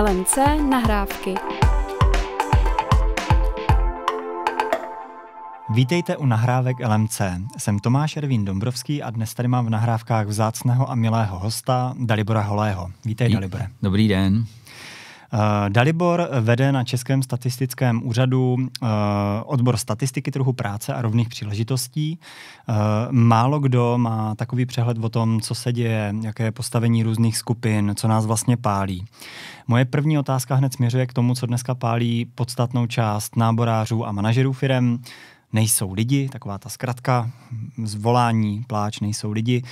LMC nahrávky. Vítejte u nahrávek LMC. Jsem Tomáš Ervín Dombrovský a dnes tady mám v nahrávkách vzácného a milého hosta Dalibora Holého. Vítej, Dalibore. Dobrý den. Eh, Dalibor vede na Českém statistickém úřadu eh, odbor statistiky trhu práce a rovných příležitostí. Eh, málo kdo má takový přehled o tom, co se děje, jaké je postavení různých skupin, co nás vlastně pálí. Moje první otázka hned směřuje k tomu, co dneska pálí podstatnou část náborářů a manažerů firem. Nejsou lidi, taková ta zkratka, zvolání, pláč, nejsou lidi. Uh,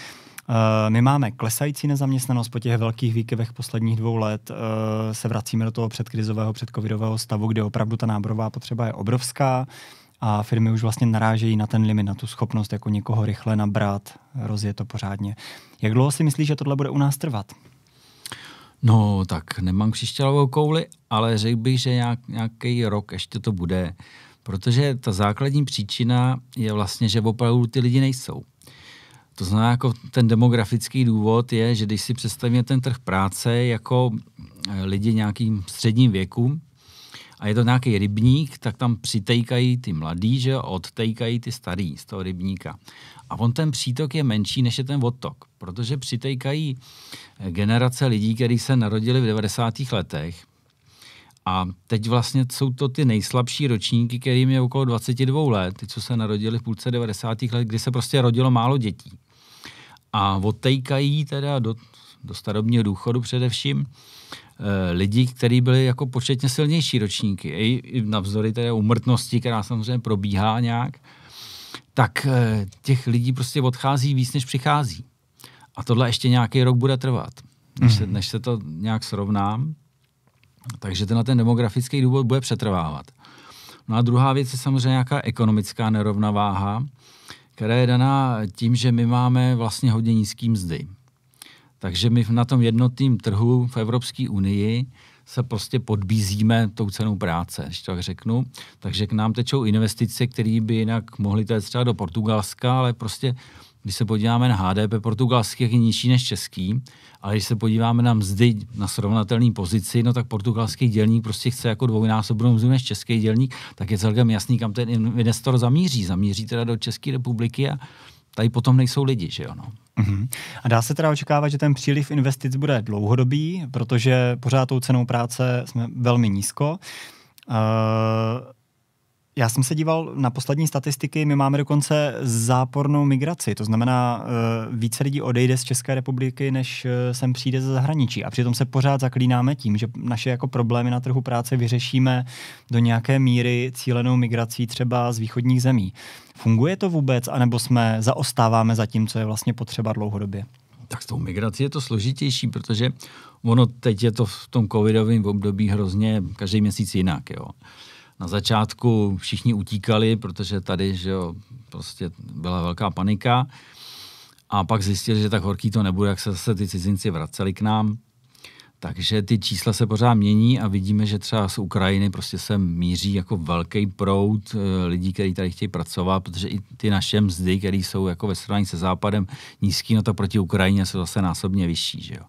Eh, my máme klesající nezaměstnanost po těch velkých výkyvech posledních dvou let. Eh, se vracíme do toho předkrizového, předcovidového stavu, kde opravdu ta náborová potřeba je obrovská a firmy už vlastně narážejí na ten limit, na tu schopnost jako někoho rychle nabrat, rozjet to pořádně. Jak dlouho si myslíš, že tohle bude u nás trvat? No, tak nemám křišťálovou kouli, ale řekl bych, že nějak, nějaký rok ještě to bude, protože ta základní příčina je vlastně, že opravdu ty lidi nejsou. To znamená, jako ten demografický důvod je, že když si představíme ten trh práce jako eh, lidi nějakým středním věku, a je to nějaký rybník, tak tam přitejkají ty mladí, že odtejkají ty starý z toho rybníka. A on ten přítok je menší, než je ten odtok, protože přitejkají eh, generace lidí, kteří se narodili v 90. letech. A teď vlastně jsou to ty nejslabší ročníky, kterým je okolo 22 let, ty, co se narodili v půlce 90. let, kdy se prostě rodilo málo dětí a otejkají teda do, do starobního důchodu především e, lidi, kteří byli jako početně silnější ročníky, i, i navzdory teda umrtnosti, která samozřejmě probíhá nějak, tak e, těch lidí prostě odchází víc, než přichází. A tohle ještě nějaký rok bude trvat, než se, mhm. než se to nějak srovnám. Takže ten, ten demografický důvod bude přetrvávat. No a druhá věc je samozřejmě nějaká ekonomická nerovnováha, která je daná tím, že my máme vlastně hodně nízký mzdy. Takže my na tom jednotném trhu v Evropské unii se prostě podbízíme tou cenou práce, když tak řeknu. Takže k nám tečou investice, které by jinak mohly téct třeba do Portugalska, ale prostě když se podíváme na HDP portugalských je nižší než český, ale když se podíváme na mzdy na srovnatelné pozici, no tak portugalský dělník prostě chce jako dvojnásobnou mzdu než český dělník, tak je celkem jasný, kam ten investor zamíří. Zamíří teda do České republiky a tady potom nejsou lidi, že jo, no. Uhum. A dá se teda očekávat, že ten příliv investic bude dlouhodobý, protože pořád tou cenou práce jsme velmi nízko. Uh já jsem se díval na poslední statistiky, my máme dokonce zápornou migraci, to znamená, eh, více lidí odejde z České republiky, než eh, sem přijde ze zahraničí. A přitom se pořád zaklínáme tím, že naše jako problémy na trhu práce vyřešíme do nějaké míry cílenou migrací třeba z východních zemí. Funguje to vůbec, anebo jsme zaostáváme za tím, co je vlastně potřeba dlouhodobě? Tak s tou migrací je to složitější, protože ono teď je to v tom covidovém období hrozně každý měsíc jinak. Jo. Na začátku všichni utíkali, protože tady že jo, prostě byla velká panika. A pak zjistili, že tak horký to nebude, jak se zase ty cizinci vraceli k nám. Takže ty čísla se pořád mění a vidíme, že třeba z Ukrajiny prostě se míří jako velký proud eh, lidí, kteří tady chtějí pracovat, protože i ty naše mzdy, které jsou jako ve srovnání se západem nízký, no to proti Ukrajině jsou zase násobně vyšší, že jo.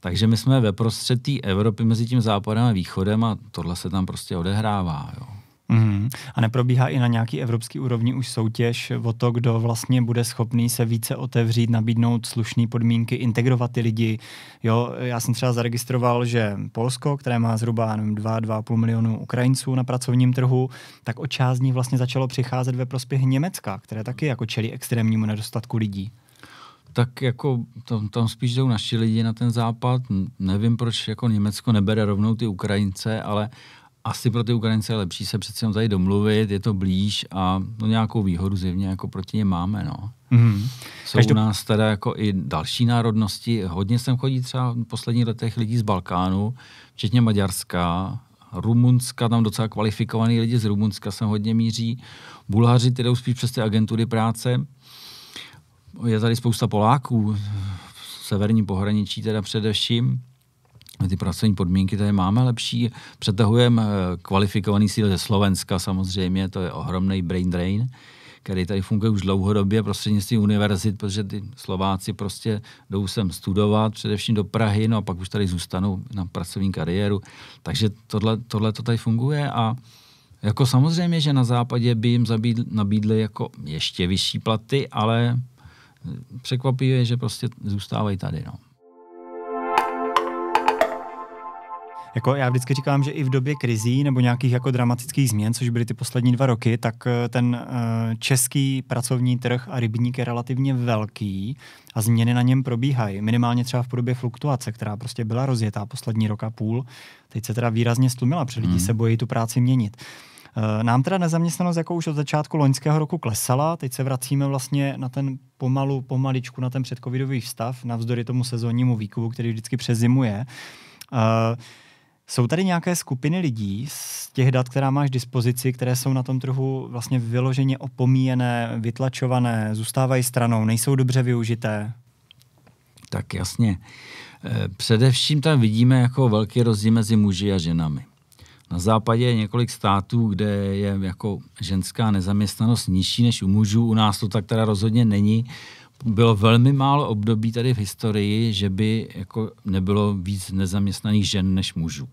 Takže my jsme ve prostřed té Evropy mezi tím západem a východem a tohle se tam prostě odehrává. Jo. Mm-hmm. A neprobíhá i na nějaký evropský úrovni už soutěž o to, kdo vlastně bude schopný se více otevřít, nabídnout slušné podmínky, integrovat ty lidi. Jo, já jsem třeba zaregistroval, že Polsko, které má zhruba 2, 2,5 milionu Ukrajinců na pracovním trhu, tak o část z nich vlastně začalo přicházet ve prospěch Německa, které taky jako čelí extrémnímu nedostatku lidí tak jako tam, tam spíš jdou naši lidi na ten západ. Nevím, proč jako Německo nebere rovnou ty Ukrajince, ale asi pro ty Ukrajince je lepší se přece tady domluvit, je to blíž a no nějakou výhodu zjevně jako proti ně máme, no. Mm-hmm. Jsou Každou... u nás teda jako i další národnosti, hodně sem chodí třeba v posledních letech lidí z Balkánu, včetně Maďarska, Rumunska, tam docela kvalifikovaný lidi z Rumunska se hodně míří, Bulhaři ty jdou spíš přes ty agentury práce, je tady spousta Poláků, v severní pohraničí teda především, ty pracovní podmínky tady máme lepší. Přetahujeme eh, kvalifikovaný síly ze Slovenska samozřejmě, to je ohromný brain drain, který tady funguje už dlouhodobě prostřednictvím univerzit, protože ty Slováci prostě jdou sem studovat, především do Prahy, no a pak už tady zůstanou na pracovní kariéru. Takže tohle, tohle to tady funguje a jako samozřejmě, že na západě by jim nabídli jako ještě vyšší platy, ale překvapivé, že prostě zůstávají tady. No. Jako já vždycky říkám, že i v době krizí nebo nějakých jako dramatických změn, což byly ty poslední dva roky, tak eh, ten eh, český pracovní trh a rybník je relativně velký a změny na něm probíhají. Minimálně třeba v podobě fluktuace, která prostě byla rozjetá poslední rok a půl. Teď se teda výrazně stlumila, protože lidi hmm. se bojí tu práci měnit. Eh, nám teda nezaměstnanost jako už od začátku loňského roku klesala, teď se vracíme vlastně na ten pomalu, pomaličku na ten předcovidový stav, navzdory tomu sezónnímu výkuvu, který vždycky přezimuje. Eh, jsou tady nějaké skupiny lidí z těch dat, která máš dispozici, které jsou na tom trhu vlastně vyloženě opomíjené, vytlačované, zůstávají stranou, nejsou dobře využité? Tak jasně. Eh, především tam vidíme jako velký rozdíl mezi muži a ženami. Na západě je několik států, kde je jako ženská nezaměstnanost nižší než u mužů. U nás to tak teda rozhodně není. Bylo velmi málo období tady v historii, že by jako nebylo víc nezaměstnaných žen než mužů.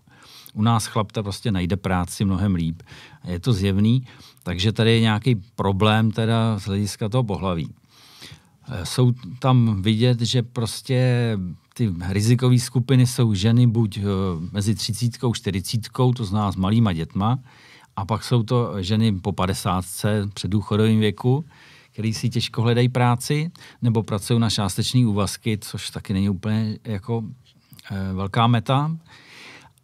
U nás chlapta prostě najde práci mnohem líp. Je to zjevný, takže tady je nějaký problém teda z hlediska toho pohlaví. Jsou tam vidět, že prostě ty rizikové skupiny jsou ženy buď eh, mezi třicítkou, čtyřicítkou, to zná s malýma dětma, a pak jsou to ženy po padesátce, před důchodovým věku, který si těžko hledají práci, nebo pracují na částečné úvazky, což taky není úplně jako e, velká meta.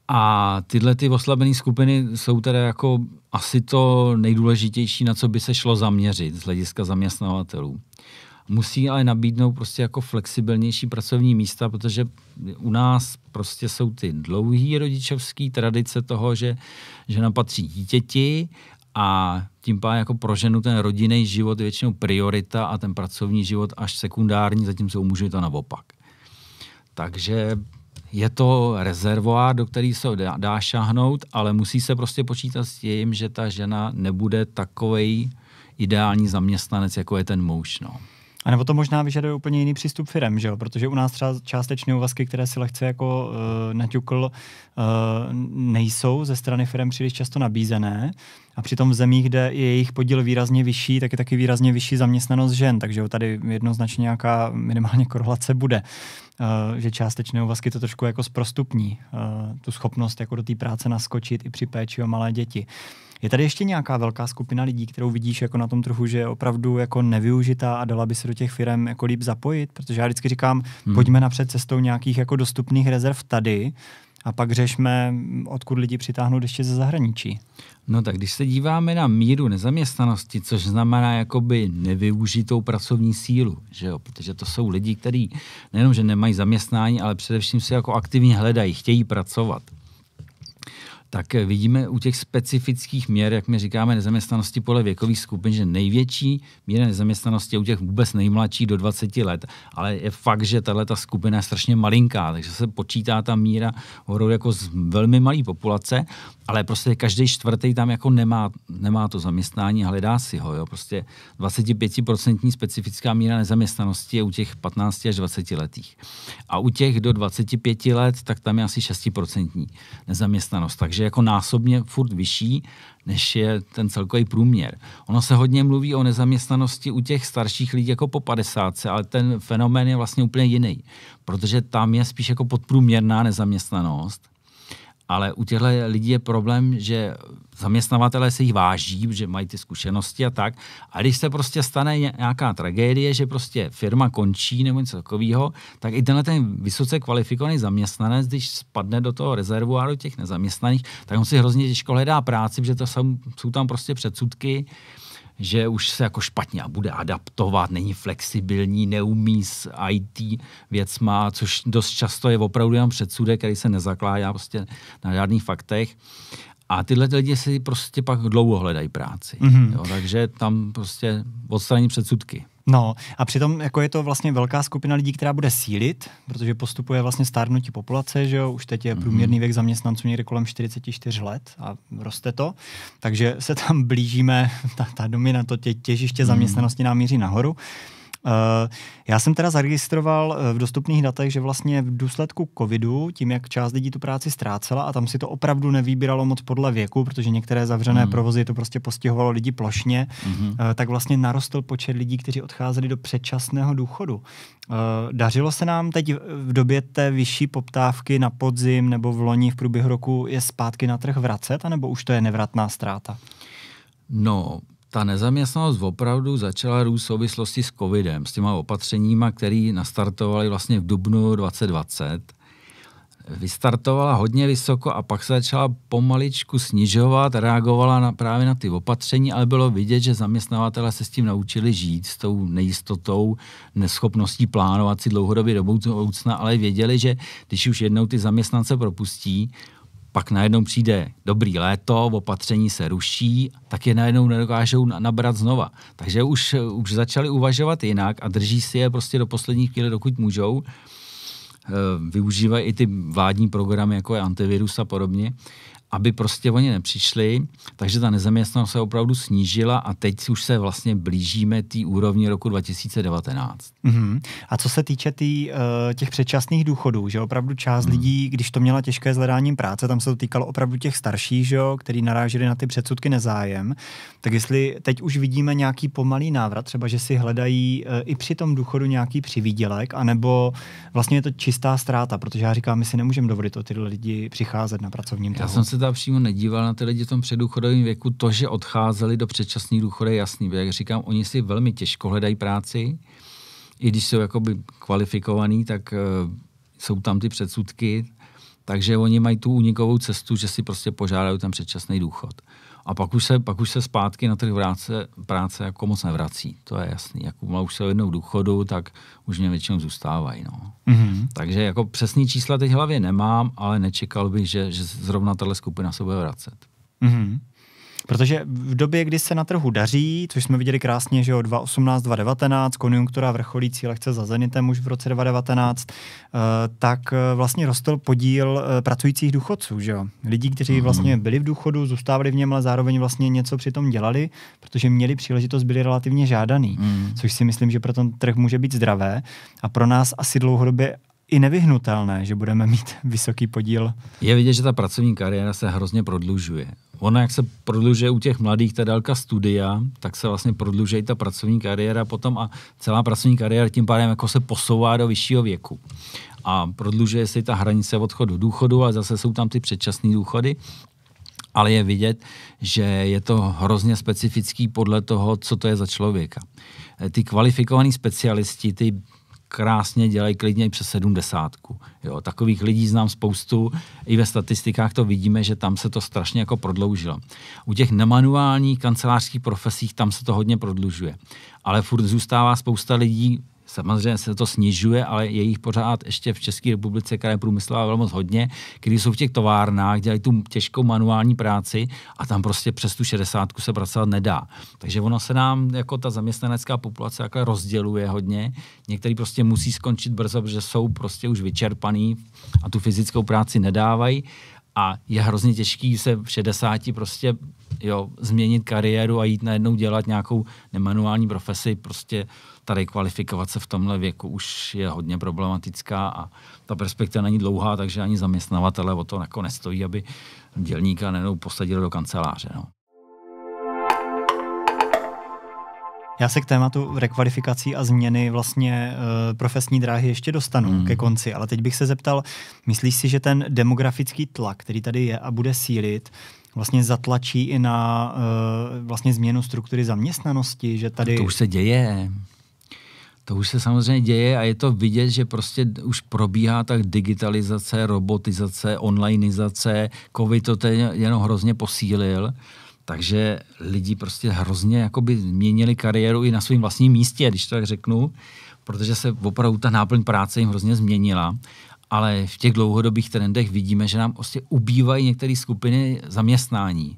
A tyhle ty oslabené skupiny jsou teda jako asi to nejdůležitější, na co by se šlo zaměřit z hlediska zaměstnavatelů musí ale nabídnout prostě jako flexibilnější pracovní místa, protože u nás prostě jsou ty dlouhý rodičovský tradice toho, že žena patří dítěti a tím pádem jako pro ženu ten rodinný život je většinou priorita a ten pracovní život až sekundární, zatímco u mužů je to naopak. Takže je to rezervoár, do který se dá, dá šáhnout, ale musí se prostě počítat s tím, že ta žena nebude takovej ideální zaměstnanec, jako je ten muž. No. A nebo to možná vyžaduje úplně jiný přístup firem, že jo? Protože u nás třeba částečné úvazky, které si lehce jako uh, naťukl, uh, nejsou ze strany firem příliš často nabízené. A přitom v zemích, kde je jejich podíl výrazně vyšší, tak je taky výrazně vyšší zaměstnanost žen, takže tady jednoznačně nějaká minimálně korelace bude. Uh, že částečné úvazky to trošku jako zprostupní, uh, tu schopnost jako do té práce naskočit i při péči o malé děti. Je tady ještě nějaká velká skupina lidí, kterou vidíš jako na tom trhu, že je opravdu jako nevyužitá a dala by se do těch firm jako líp zapojit? Protože já vždycky říkám, hmm. pojďme napřed cestou nějakých jako dostupných rezerv tady, a pak řešme, odkud lidi přitáhnout ještě ze zahraničí. No tak když se díváme na míru nezaměstnanosti, což znamená jakoby nevyužitou pracovní sílu, že jo? protože to jsou lidi, kteří nejenom, že nemají zaměstnání, ale především si jako aktivně hledají, chtějí pracovat tak vidíme u těch specifických měr, jak my říkáme, nezaměstnanosti podle věkových skupin, že největší míra nezaměstnanosti je u těch vůbec nejmladších do 20 let, ale je fakt, že tahle ta skupina je strašně malinká, takže se počítá ta míra horou jako z velmi malé populace, ale prostě každý čtvrtý tam jako nemá, nemá to zaměstnání, hledá si ho. Jo. Prostě 25% specifická míra nezaměstnanosti je u těch 15 až 20 letých. A u těch do 25 let, tak tam je asi 6% nezaměstnanost. Takže takže jako násobně furt vyšší, než je ten celkový průměr. Ono se hodně mluví o nezaměstnanosti u těch starších lidí jako po 50, ale ten fenomén je vlastně úplně jiný, protože tam je spíš jako podprůměrná nezaměstnanost, ale u těchto lidí je problém, že zaměstnavatelé se jich váží, že mají ty zkušenosti a tak. A když se prostě stane nějaká tragédie, že prostě firma končí nebo něco takového, tak i tenhle ten vysoce kvalifikovaný zaměstnanec, když spadne do toho rezervuáru těch nezaměstnaných, tak on si hrozně těžko hledá práci, protože to jsou, jsou tam prostě předsudky že už se jako špatně bude adaptovat, není flexibilní, neumí s IT věcma, což dost často je opravdu jenom předsudek, který se nezakládá prostě na žádných faktech. A tyhle ty lidi si prostě pak dlouho hledají práci. Mm-hmm. Jo, takže tam prostě odstraní předsudky. No a přitom jako je to vlastně velká skupina lidí, která bude sílit, protože postupuje vlastně stárnutí populace, že jo, už teď je mhm. průměrný věk zaměstnanců někde kolem 44 let a roste to, takže se tam blížíme, ta, ta domina, to tě, těžiště mhm. zaměstnanosti nám míří nahoru. Eh, já jsem teda zaregistroval eh, v dostupných datech, že vlastně v důsledku covidu, tím jak část lidí tu práci ztrácela a tam si to opravdu nevýbíralo moc podle věku, protože některé zavřené mm. provozy to prostě postihovalo lidi plošně, mm. tak vlastně narostl počet lidí, kteří odcházeli do předčasného důchodu. Dařilo se nám teď v době té vyšší poptávky na podzim nebo v loni v průběhu roku je zpátky na trh vracet, anebo už to je nevratná ztráta? No, ta nezaměstnanost opravdu začala růst v souvislosti s covidem, s těma opatřeníma, které nastartovaly vlastně v dubnu 2020. Vystartovala hodně vysoko a pak se začala pomaličku snižovat, reagovala na, právě na ty opatření, ale bylo vidět, že zaměstnavatele se s tím naučili žít, s tou nejistotou, neschopností plánovat si dlouhodobě do budoucna, ale věděli, že když už jednou ty zaměstnance propustí, pak najednou přijde dobrý léto, opatření se ruší, tak je najednou nedokážou nabrat znova. Takže už, už začali uvažovat jinak a drží si je prostě do poslední chvíle, dokud můžou. Eh, využívají i ty vládní programy, jako je antivirus a podobně aby prostě oni nepřišli, takže ta nezaměstnanost se opravdu snížila a teď už se vlastně blížíme té úrovni roku 2019. Mm-hmm. A co se týče tý, eh, těch předčasných důchodů, že opravdu část mm. lidí, když to měla těžké s hledáním práce, tam se to týkalo opravdu těch starších, že který narážili na ty předsudky nezájem, tak jestli teď už vidíme nějaký pomalý návrat, třeba že si hledají eh, i při tom důchodu nějaký přivídělek, anebo vlastně je to čistá ztráta, protože já říkám, my si nemůžeme dovolit o tyhle lidi přicházet na pracovním trhu. Já jsem se přímo nedíval na ty lidi v tom předůchodovém věku, to, že odcházeli do předčasných důchodů, je jasný. Jak říkám, oni si velmi těžko hledají práci, i když jsou jakoby kvalifikovaní, tak e, jsou tam ty předsudky, takže oni mají tu unikovou cestu, že si prostě požádají ten předčasný důchod. A pak už, se, pak už se zpátky na trh práce, práce jako moc nevrací, to je jasný. Jak už se jednou důchodu, tak už mě většinou zůstávají. No. Mm-hmm. Takže jako přesný čísla teď hlavě nemám, ale nečekal bych, že, že zrovna tahle skupina se bude vracet. Mm-hmm. Protože v době, kdy se na trhu daří, což jsme viděli krásně, že jo, 2018, 2019, konjunktura vrcholící lehce za Zenitem už v roce 2019, eh, tak eh, vlastně rostl podíl eh, pracujících důchodců, že jo. Lidí, kteří mhm. vlastně byli v důchodu, zůstávali v něm, ale zároveň vlastně něco při tom dělali, protože měli příležitost, byli relativně žádaný, mm. což si myslím, že pro ten trh může být zdravé a pro nás asi dlouhodobě i nevyhnutelné, že budeme mít vysoký podíl. Je vidět, že ta pracovní kariéra se hrozně prodlužuje Ona, jak se prodlužuje u těch mladých ta délka studia, tak se vlastně prodlužuje ta pracovní kariéra potom a celá pracovní kariéra tím pádem jako se posouvá do vyššího věku. A prodlužuje se ta hranice odchodu důchodu a zase jsou tam ty předčasné důchody ale je vidět, že je to hrozně specifický podle toho, co to je za člověka. Ty kvalifikovaní specialisti, ty krásně dělají klidně i přes sedmdesátku. Jo, takových lidí znám spoustu, i ve statistikách to vidíme, že tam se to strašně jako prodloužilo. U těch nemanuálních kancelářských profesích tam se to hodně prodlužuje. Ale furt zůstává spousta lidí samozřejmě se to snižuje, ale je jich pořád ještě v České republice, která je průmyslová velmi hodně, kteří jsou v těch továrnách, dělají tu těžkou manuální práci a tam prostě přes tu 60 se pracovat nedá. Takže ono se nám, jako ta zaměstnanecká populace, takhle rozděluje hodně. Někteří prostě musí skončit brzo, protože jsou prostě už vyčerpaný a tu fyzickou práci nedávají a je hrozně těžký se v 60 prostě jo, změnit kariéru a jít najednou dělat nějakou nemanuální profesi prostě tady kvalifikovat se v tomhle věku už je hodně problematická a ta perspektiva není dlouhá, takže ani zaměstnavatele o to jako nestojí, aby dělníka nenou posadili do kanceláře. No. Já se k tématu rekvalifikací a změny vlastně e, profesní dráhy ještě dostanu mm. ke konci, ale teď bych se zeptal, myslíš si, že ten demografický tlak, který tady je a bude sílit, vlastně zatlačí i na e, vlastně změnu struktury zaměstnanosti, že tady... To už se děje. To už se samozřejmě děje a je to vidět, že prostě už probíhá tak digitalizace, robotizace, onlineizace. Covid to ten jenom hrozně posílil. Takže lidi prostě hrozně jakoby měnili kariéru i na svém vlastním místě, když to tak řeknu, protože se opravdu ta náplň práce jim hrozně změnila. Ale v těch dlouhodobých trendech vidíme, že nám prostě ubývají některé skupiny zaměstnání.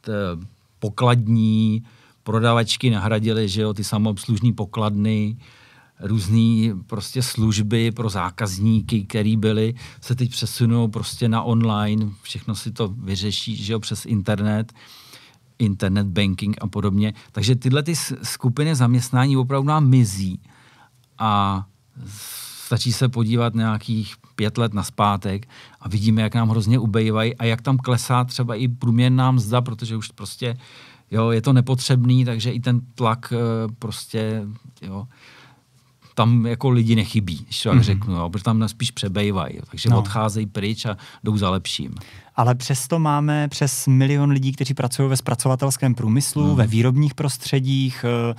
To pokladní, prodavačky nahradily, že jo, ty samoobslužní pokladny, různé prostě služby pro zákazníky, které byly, se teď přesunou prostě na online, všechno si to vyřeší, že jo, přes internet, internet banking a podobně. Takže tyhle ty skupiny zaměstnání opravdu nám mizí a stačí se podívat nějakých pět let naspátek a vidíme, jak nám hrozně ubejvají a jak tam klesá třeba i průměrná mzda, protože už prostě jo, je to nepotřebný, takže i ten tlak eh, prostě jo, tam jako lidi nechybí, když to tak mm-hmm. řeknu, jo, protože tam spíš přebejvají, takže no. odcházejí pryč a jdou za lepším. Ale přesto máme přes milion lidí, kteří pracují ve zpracovatelském průmyslu, mm. ve výrobních prostředích, eh,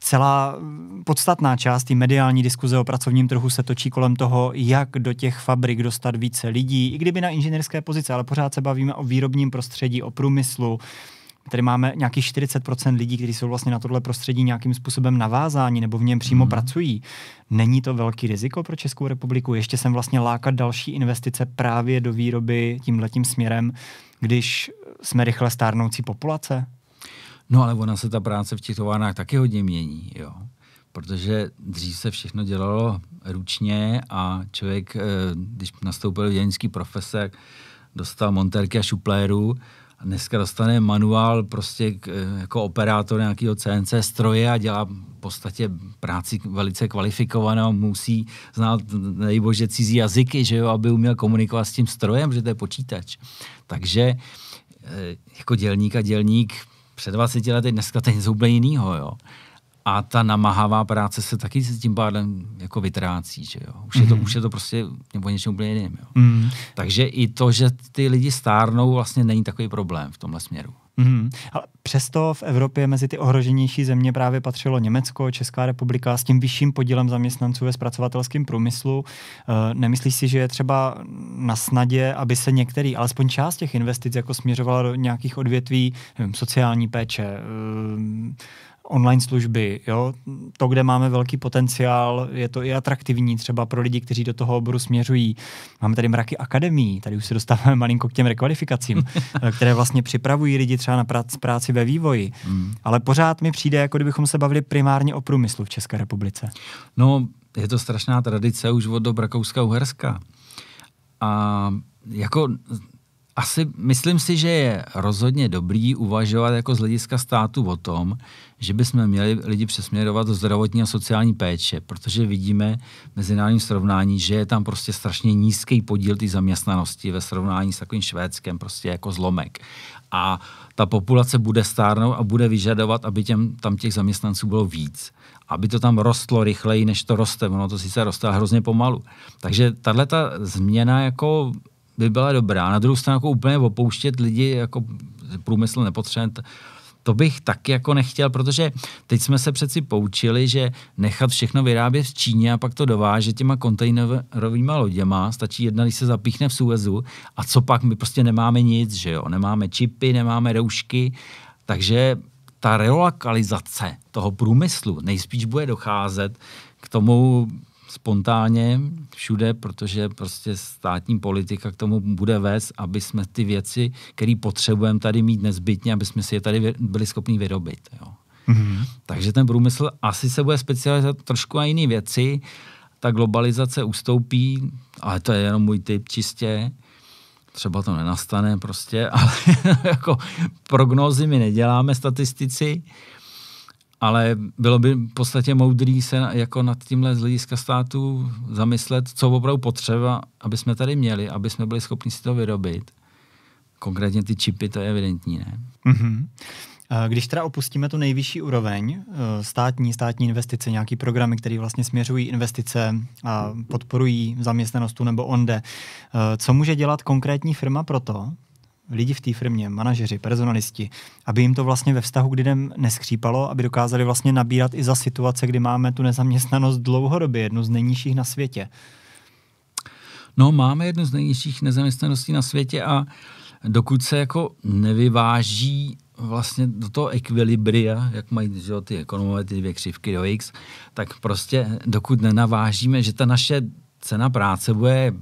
celá podstatná část té mediální diskuze o pracovním trhu se točí kolem toho, jak do těch fabrik dostat více lidí, i kdyby na inženýrské pozice, ale pořád se bavíme o výrobním prostředí, o průmyslu, Tady máme nějakých 40% lidí, kteří jsou vlastně na tohle prostředí nějakým způsobem navázáni nebo v něm přímo hmm. pracují. Není to velký riziko pro Českou republiku? Ještě jsem vlastně lákat další investice právě do výroby tímhletím směrem, když jsme rychle stárnoucí populace? No ale ona se ta práce v těch továrnách taky hodně mění, jo. Protože dřív se všechno dělalo ručně a člověk, eh, když nastoupil v profesek, dostal monterky a šupléru a dneska dostane manuál prostě k, eh, jako operátor nějakého CNC stroje a dělá v podstatě práci velice kvalifikovanou, musí znát nejbože cizí jazyky, že jo, aby uměl komunikovat s tím strojem, že to je počítač. Takže eh, jako dělník a dělník před 20 lety dneska to je něco úplně jiného, jo a ta namahavá práce se taky s tím pádem jako vytrácí, že jo. Už, mm je, to, mhm. už je to prostě nebo něčem úplně jiným, jo. mm Takže i to, že ty lidi stárnou, vlastně není takový problém v tomhle směru. mm Ale přesto v Evropě mezi ty ohroženější země právě patřilo Německo, Česká republika s tím vyšším podílem zaměstnanců ve zpracovatelském průmyslu. E, nemyslíš si, že je třeba na snadě, aby se některý, alespoň část těch investic jako směřovala do nějakých odvětví, nevím, sociální péče, e, online služby. Jo? To, kde máme velký potenciál, je to i atraktivní třeba pro lidi, kteří do toho oboru směřují. Máme tady mraky akademií, tady už se dostáváme malinko k těm rekvalifikacím, eh, které vlastně připravují lidi třeba na práci, práci ve vývoji. Hmm. Ale pořád mi přijde, jako kdybychom se bavili primárně o průmyslu v České republice. No, je to strašná tradice už od do brakouska uherska A jako asi myslím si, že je rozhodně dobrý uvažovat jako z hlediska státu o tom, že bychom měli lidi přesměrovat do zdravotní a sociální péče, protože vidíme v mezinárodním srovnání, že je tam prostě strašně nízký podíl té zaměstnanosti ve srovnání s takovým švédskem, prostě jako zlomek. A ta populace bude stárnout a bude vyžadovat, aby těm, tam těch zaměstnanců bylo víc. Aby to tam rostlo rychleji, než to roste. Ono to sice roste, ale hrozně pomalu. Takže tahle ta změna jako by byla dobrá. Na druhou stranu jako úplně opouštět lidi jako průmysl nepotřebujeme, to bych taky jako nechtěl, protože teď jsme se přeci poučili, že nechat všechno vyrábět v Číně a pak to dovážet těma kontejnerovými loděma, stačí jedna, když se zapíchne v Suezu a co pak, my prostě nemáme nic, že jo, nemáme čipy, nemáme roušky, takže ta relokalizace toho průmyslu nejspíš bude docházet k tomu spontánně všude, protože prostě státní politika k tomu bude vést, aby jsme ty věci, které potřebujeme tady mít nezbytně, aby jsme si je tady byli schopni vyrobit. Jo. Mm-hmm. Takže ten průmysl asi se bude specializovat trošku na jiné věci, ta globalizace ustoupí, ale to je jenom můj typ čistě, třeba to nenastane prostě, ale jako prognózy my neděláme statistici, ale bylo by v podstatě moudrý se jako nad tímhle z hlediska státu zamyslet, co opravdu potřeba, aby jsme tady měli, aby jsme byli schopni si to vyrobit. Konkrétně ty čipy, to je evidentní, ne? Mm-hmm. Když teda opustíme tu nejvyšší úroveň, eh, státní, státní investice, nějaký programy, které vlastně směřují investice a podporují zaměstnanost tu nebo onde, eh, co může dělat konkrétní firma pro to, lidi v té firmě, manažeři, personalisti, aby jim to vlastně ve vztahu k lidem neskřípalo, aby dokázali vlastně nabírat i za situace, kdy máme tu nezaměstnanost dlouhodobě, jednu z nejnižších na světě. No, máme jednu z nejnižších nezaměstnaností na světě a dokud se jako nevyváží vlastně do toho ekvilibria, jak mají že jo, ty ekonomové ty dvě křivky do X, tak prostě dokud nenavážíme, že ta naše cena práce bude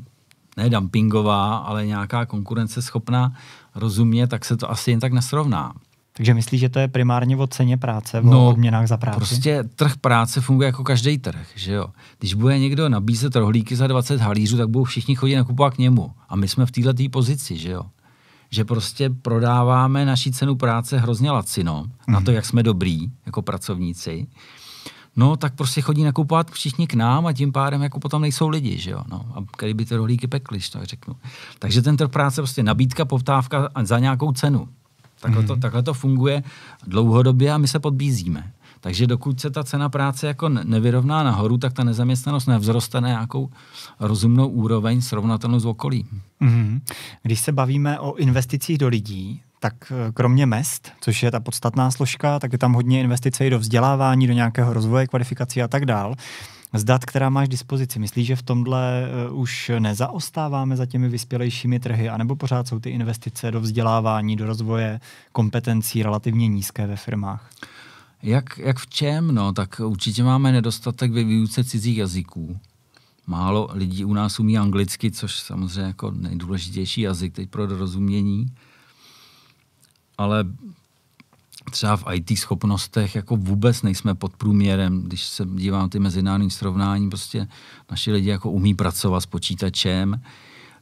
ne dumpingová, ale nějaká konkurenceschopná rozumně, tak se to asi jen tak nesrovná. Takže myslíš, že to je primárně o ceně práce, o no, odměnách za práci? Prostě trh práce funguje jako každý trh, že jo. Když bude někdo nabízet rohlíky za 20 halířů, tak budou všichni chodit nakupovat k němu. A my jsme v této pozici, že jo. Že prostě prodáváme naší cenu práce hrozně lacino mm. na to, mhm. jak jsme dobrý jako pracovníci no tak prostě chodí nakupovat všichni k nám a tím pádem jako potom nejsou lidi, že jo, no, a který by ty rohlíky pekli, tak řeknu. Takže ten trh práce prostě nabídka, poptávka za nějakou cenu. Takhle, mm. to, hmm. takhle to funguje dlouhodobě a my se podbízíme. Takže dokud se ta cena práce jako nevyrovná nahoru, tak ta nezaměstnanost nevzroste na nějakou rozumnou úroveň srovnatelnou s okolí. Mm-hmm. Když se bavíme o investicích do lidí, tak eh, kromě mest, což je ta podstatná složka, tak je tam hodně investice i do vzdělávání, do nějakého rozvoje, kvalifikací a tak dál. Z dat, která máš k dispozici, myslíš, že v tomhle eh, už nezaostáváme za těmi vyspělejšími trhy, anebo pořád jsou ty investice do vzdělávání, do rozvoje kompetencí relativně nízké ve firmách? Jak, jak v čem? No, tak určitě máme nedostatek ve výuce cizích jazyků. Málo lidí u nás umí anglicky, což samozřejmě jako nejdůležitější jazyk teď pro dorozumění ale třeba v IT schopnostech jako vůbec nejsme pod průměrem, když se dívám ty mezinárodní srovnání, prostě naši lidi jako umí pracovat s počítačem,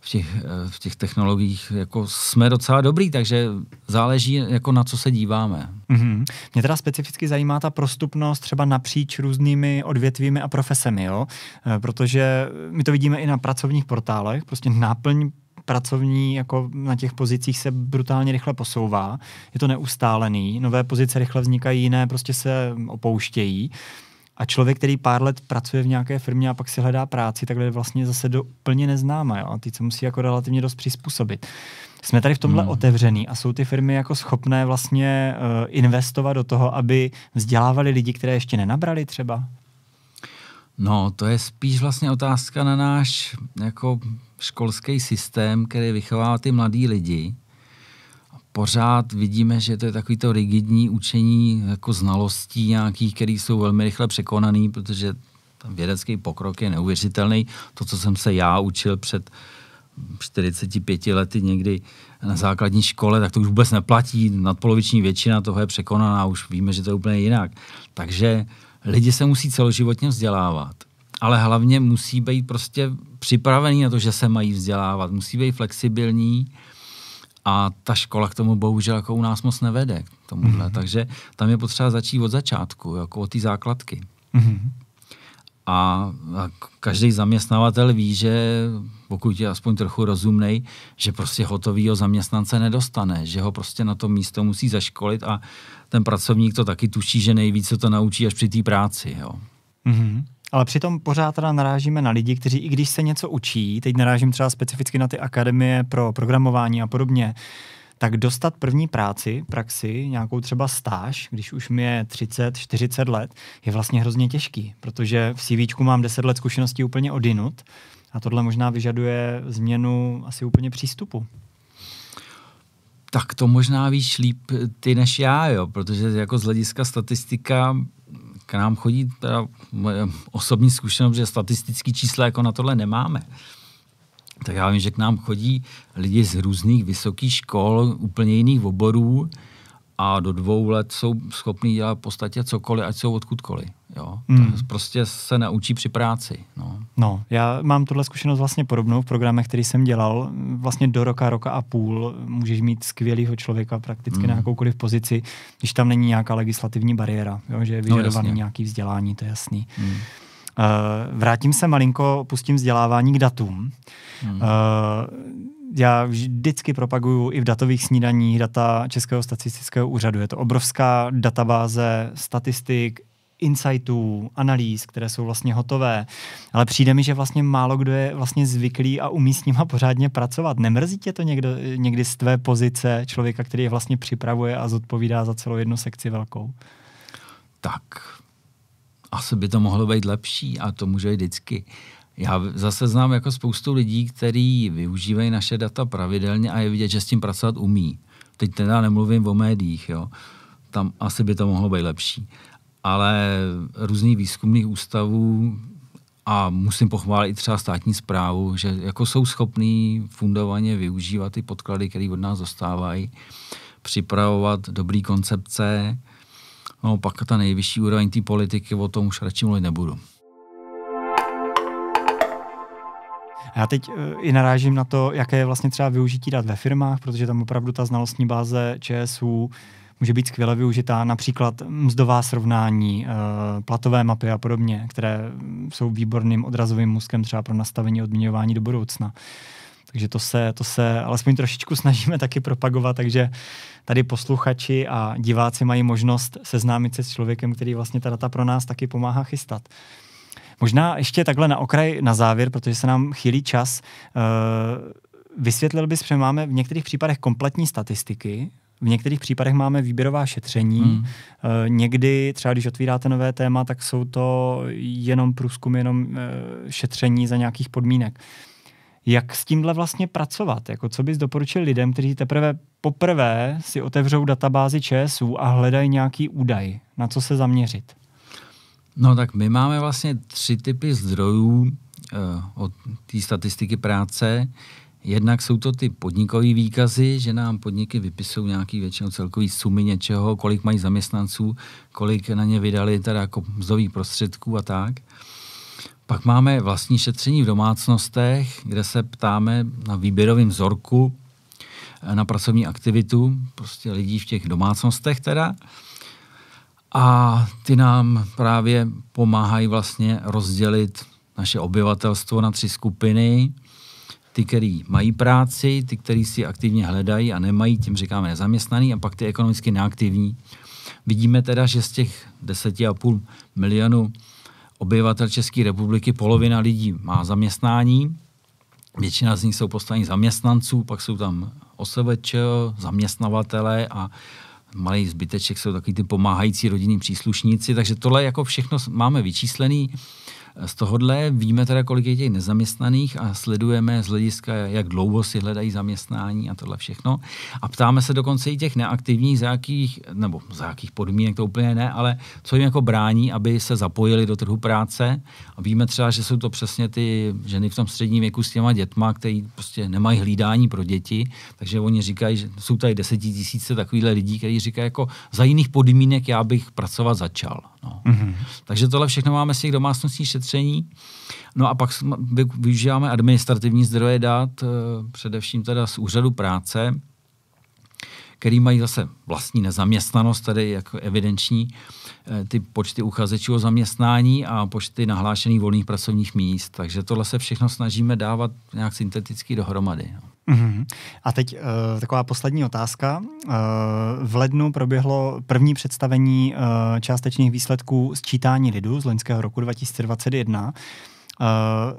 v těch, eh, v těch technologiích jako jsme docela dobrý, takže záleží jako na co se díváme. Mm-hmm. Mě teda specificky zajímá ta prostupnost třeba napříč různými odvětvími a profesemi, jo? Eh, protože my to vidíme i na pracovních portálech, prostě náplň pracovní jako na těch pozicích se brutálně rychle posouvá, je to neustálený, nové pozice rychle vznikají, jiné prostě se opouštějí. A člověk, který pár let pracuje v nějaké firmě a pak si hledá práci, tak je vlastně zase do úplně neznáma. Jo? A ty se musí jako relativně dost přizpůsobit. Jsme tady v tomhle hmm. otevřený a jsou ty firmy jako schopné vlastně uh, investovat do toho, aby vzdělávali lidi, které ještě nenabrali třeba? No, to je spíš vlastně otázka na náš jako školský systém, který vychovává ty mladí lidi. pořád vidíme, že to je takový to rigidní učení jako znalostí nějakých, které jsou velmi rychle překonaný, protože ten vědecký pokrok je neuvěřitelný. To, co jsem se já učil před 45 lety někdy na základní škole, tak to už vůbec neplatí. Nadpoloviční většina toho je překonaná, už víme, že to je úplně jinak. Takže lidi se musí celoživotně vzdělávat ale hlavně musí být prostě připravený na to, že se mají vzdělávat, musí být flexibilní a ta škola k tomu bohužel jako u nás moc nevede k tomuhle, mm-hmm. takže tam je potřeba začít od začátku, jako od té základky. Mm-hmm. A, každý zaměstnavatel ví, že pokud je aspoň trochu rozumný, že prostě hotovýho zaměstnance nedostane, že ho prostě na to místo musí zaškolit a ten pracovník to taky tuší, že nejvíc se to naučí až při té práci. Jo. Mm-hmm ale přitom pořád teda narážíme na lidi, kteří i když se něco učí, teď narážím třeba specificky na ty akademie pro programování a podobně, tak dostat první práci, praxi, nějakou třeba stáž, když už mi je 30, 40 let, je vlastně hrozně těžký, protože v CV mám 10 let zkušeností úplně odinut a tohle možná vyžaduje změnu asi úplně přístupu. Tak to možná víš líp ty než já, jo, protože jako z hlediska statistika k nám chodí teda moje osobní zkušenost, že statistické čísla jako na tohle nemáme. Tak já vím, že k nám chodí lidi z různých vysokých škol, úplně jiných oborů, a do dvou let jsou schopní dělat v podstatě cokoliv, ať jsou odkudkoliv. Jo? Mm. prostě se naučí při práci. No. no, já mám tuhle zkušenost vlastně podobnou v programech, který jsem dělal. Vlastně do roka, roka a půl můžeš mít skvělého člověka prakticky mm. na hmm. jakoukoliv pozici, když tam není nějaká legislativní bariéra, jo? že je no, vyžadovaný no, nějaký vzdělání, to je jasný. Mm. Uh, vrátím se malinko, pustím vzdělávání k datům. Mm. Uh, já vždycky propaguju i v datových snídaních data Českého statistického úřadu. Je to obrovská databáze statistik, insightů, analýz, které jsou vlastně hotové, ale přijde mi, že vlastně málo kdo je vlastně zvyklý a umí s nima pořádně pracovat. Nemrzí tě to někdo, někdy z tvé pozice člověka, který je vlastně připravuje a zodpovídá za celou jednu sekci velkou? Tak, asi by to mohlo být lepší a to může být vždycky. Já zase znám jako spoustu lidí, kteří využívají naše data pravidelně a je vidět, že s tím pracovat umí. Teď teda nemluvím o médiích, jo. Tam asi by to mohlo být lepší. Ale různých výzkumných ústavů a musím pochválit i třeba státní zprávu, že jako jsou schopní fundovaně využívat ty podklady, které od nás dostávají, připravovat dobrý koncepce, no pak ta nejvyšší úroveň té politiky, o tom už radši mluvit nebudu. A já teď eh, i narážím na to, jaké je vlastně třeba využití dat ve firmách, protože tam opravdu ta znalostní báze ČSU může být skvěle využitá, například mzdová srovnání, eh, platové mapy a podobně, které jsou výborným odrazovým muskem třeba pro nastavení odměňování do budoucna. Takže to se, to se alespoň trošičku snažíme taky propagovat, takže tady posluchači a diváci mají možnost seznámit se s člověkem, který vlastně ta data pro nás taky pomáhá chystat. Možná ještě takhle na okraj, na závěr, protože se nám chýlí čas, eh, vysvětlil bys, že máme v některých případech kompletní statistiky, v některých případech máme výběrová šetření. Hmm. Eh, někdy, třeba když otvíráte nové téma, tak jsou to jenom průzkum, jenom eh, šetření za nějakých podmínek. Jak s tímhle vlastně pracovat? Jako co bys doporučil lidem, kteří teprve poprvé si otevřou databázi ČSU a hledají nějaký údaj? Na co se zaměřit? No tak my máme vlastně tři typy zdrojů eh, od té statistiky práce. Jednak jsou to ty podnikové výkazy, že nám podniky vypisují nějaký většinou celkový sumy něčeho, kolik mají zaměstnanců, kolik na ně vydali teda jako mzdových prostředků a tak. Pak máme vlastní šetření v domácnostech, kde se ptáme na výběrovém vzorku eh, na pracovní aktivitu prostě lidí v těch domácnostech teda. A ty nám právě pomáhají vlastně rozdělit naše obyvatelstvo na tři skupiny. Ty, který mají práci, ty, který si aktivně hledají a nemají, tím říkáme nezaměstnaný, a pak ty ekonomicky neaktivní. Vidíme teda, že z těch 10,5 milionů obyvatel České republiky polovina lidí má zaměstnání, většina z nich jsou postavení zaměstnanců, pak jsou tam OSVČ, zaměstnavatele a malý zbyteček jsou takový ty pomáhající rodinní příslušníci, takže tohle jako všechno máme vyčíslený. Z tohohle víme teda, kolik je těch nezaměstnaných a sledujeme z hlediska, jak dlouho si hledají zaměstnání a tohle všechno. A ptáme se dokonce i těch neaktivních, za jakých, nebo za jakých podmínek to úplně ne, ale co jim jako brání, aby se zapojili do trhu práce. A víme třeba, že jsou to přesně ty ženy v tom středním věku s těma dětma, který prostě nemají hlídání pro děti, takže oni říkají, že jsou tady desetitisíce takových lidí, kteří říkají, jako za jiných podmínek já bych pracovat začal. No. Mm-hmm. Takže tohle všechno máme z těch domácnostních šetření. No a pak využíváme administrativní zdroje dát, eh, především teda z úřadu práce, který mají zase vlastní nezaměstnanost, tady jako evidenční eh, ty počty uchazečů o zaměstnání a počty nahlášených volných pracovních míst. Takže tohle se všechno snažíme dávat nějak synteticky dohromady. No. Uhum. A teď uh, taková poslední otázka. Uh, v lednu proběhlo první představení uh, částečných výsledků sčítání lidu z loňského roku 2021. Uh,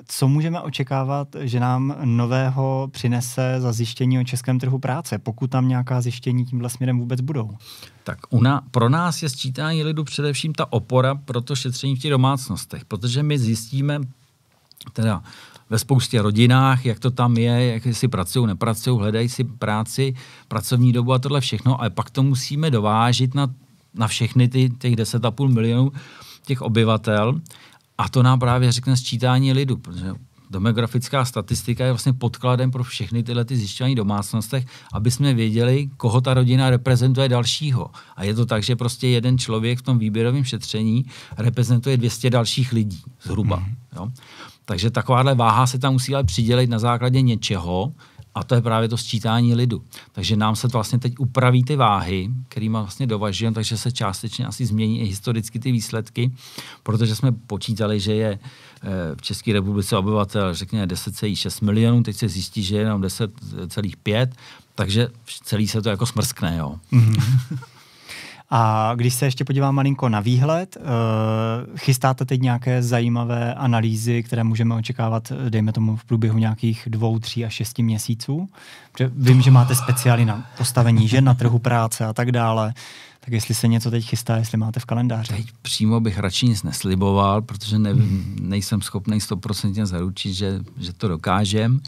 co můžeme očekávat, že nám nového přinese za zjištění o českém trhu práce, pokud tam nějaká zjištění tímhle směrem vůbec budou? Tak una, pro nás je sčítání lidu především ta opora pro to šetření v těch domácnostech, protože my zjistíme, teda ve spoustě rodinách, jak to tam je, jak si pracují, nepracují, hledají si práci, pracovní dobu a tohle všechno, ale pak to musíme dovážit na, na všechny ty, těch 10,5 milionů těch obyvatel a to nám právě řekne sčítání lidu, protože demografická statistika je vlastně podkladem pro všechny tyhle ty zjišťování domácnostech, aby jsme věděli, koho ta rodina reprezentuje dalšího. A je to tak, že prostě jeden člověk v tom výběrovém šetření reprezentuje 200 dalších lidí zhruba. Mm. Jo? Takže takováhle váha se tam musí ale přidělit na základě něčeho, a to je právě to sčítání lidu. Takže nám se to vlastně teď upraví ty váhy, kterými vlastně dovažujeme, takže se částečně asi změní i historicky ty výsledky, protože jsme počítali, že je eh, v České republice obyvatel, řekněme 10,6 milionů, teď se zjistí, že je jenom 10,5, takže celý se to jako smrskne, jo. Mm-hmm. A když se ještě podívám malinko na výhled, eh, chystáte teď nějaké zajímavé analýzy, které můžeme očekávat, dejme tomu, v průběhu nějakých dvou, tří a šesti měsíců? Protože vím, že máte speciály na postavení žen na trhu práce a tak dále. Tak jestli se něco teď chystá, jestli máte v kalendáři. Teď přímo bych radši nic nesliboval, protože nevím, nejsem schopný stoprocentně zaručit, že, že to dokážem,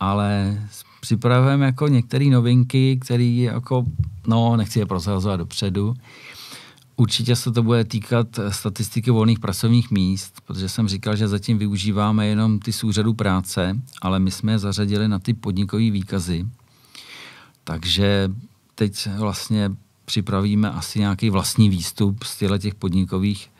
ale připravujeme jako některé novinky, které jako, no, nechci je prosazovat dopředu. Určitě se to bude týkat statistiky volných pracovních míst, protože jsem říkal, že zatím využíváme jenom ty z úřadu práce, ale my jsme je zařadili na ty podnikové výkazy. Takže teď vlastně připravíme asi nějaký vlastní výstup z těchto těch podnikových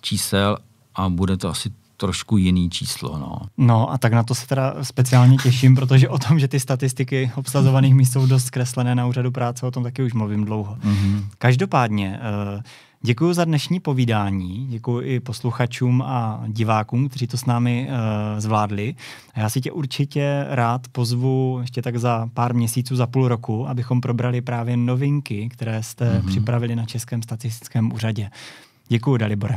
čísel a bude to asi trošku jiný číslo. No. no a tak na to se teda speciálně těším, protože o tom, že ty statistiky obsazovaných míst jsou dost zkreslené na úřadu práce, o tom taky už mluvím dlouho. Mm-hmm. Každopádně, eh, děkuji za dnešní povídání, děkuji i posluchačům a divákům, kteří to s námi eh, zvládli. A já si tě určitě rád pozvu ještě tak za pár měsíců, za půl roku, abychom probrali právě novinky, které jste mm-hmm. připravili na Českém statistickém úřadě. Děkuji, Dalibore.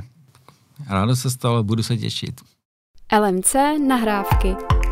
Rádo se stalo, budu se těšit. LMC nahrávky.